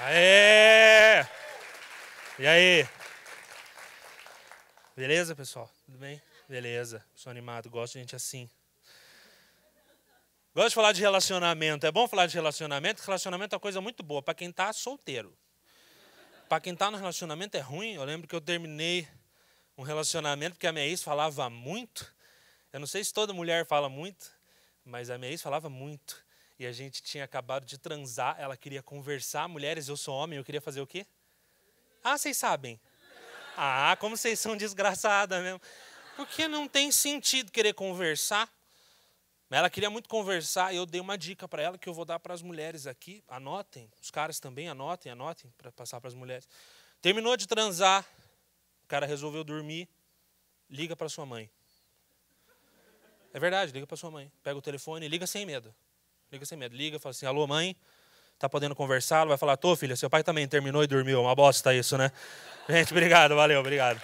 Aê! E aí? Beleza, pessoal? Tudo bem? Beleza. Sou animado, gosto de gente assim. Gosto de falar de relacionamento. É bom falar de relacionamento? Relacionamento é uma coisa muito boa para quem está solteiro. Para quem está no relacionamento é ruim. Eu lembro que eu terminei um relacionamento porque a minha ex falava muito. Eu não sei se toda mulher fala muito, mas a minha ex falava muito e a gente tinha acabado de transar, ela queria conversar. Mulheres, eu sou homem, eu queria fazer o quê? Ah, vocês sabem. Ah, como vocês são desgraçadas mesmo. Porque não tem sentido querer conversar. ela queria muito conversar e eu dei uma dica para ela que eu vou dar para as mulheres aqui. Anotem, os caras também anotem, anotem para passar para as mulheres. Terminou de transar, o cara resolveu dormir, liga para sua mãe. É verdade, liga para sua mãe. Pega o telefone, e liga sem medo. Liga sem medo. Liga, fala assim, alô, mãe, tá podendo conversar? Ela vai falar, tô, filha, seu pai também terminou e dormiu. Uma bosta isso, né? Gente, obrigado, valeu, obrigado.